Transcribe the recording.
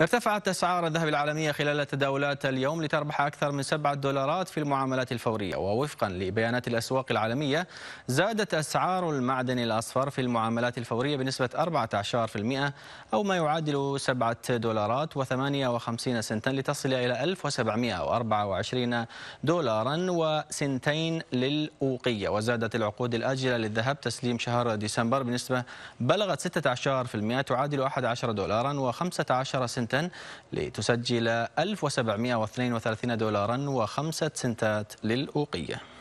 ارتفعت أسعار الذهب العالمية خلال تداولات اليوم لتربح أكثر من 7 دولارات في المعاملات الفورية ووفقا لبيانات الأسواق العالمية زادت أسعار المعدن الأصفر في المعاملات الفورية بنسبة 14% أو ما يعادل 7 دولارات و58 سنتا لتصل إلى 1724 دولارا وسنتين للأوقية وزادت العقود الآجلة للذهب تسليم شهر ديسمبر بنسبة بلغت 16% تعادل 11 دولارا و15 سنتا سنتا لتسجل 1732 دولارا وخمسة سنتات للأوقية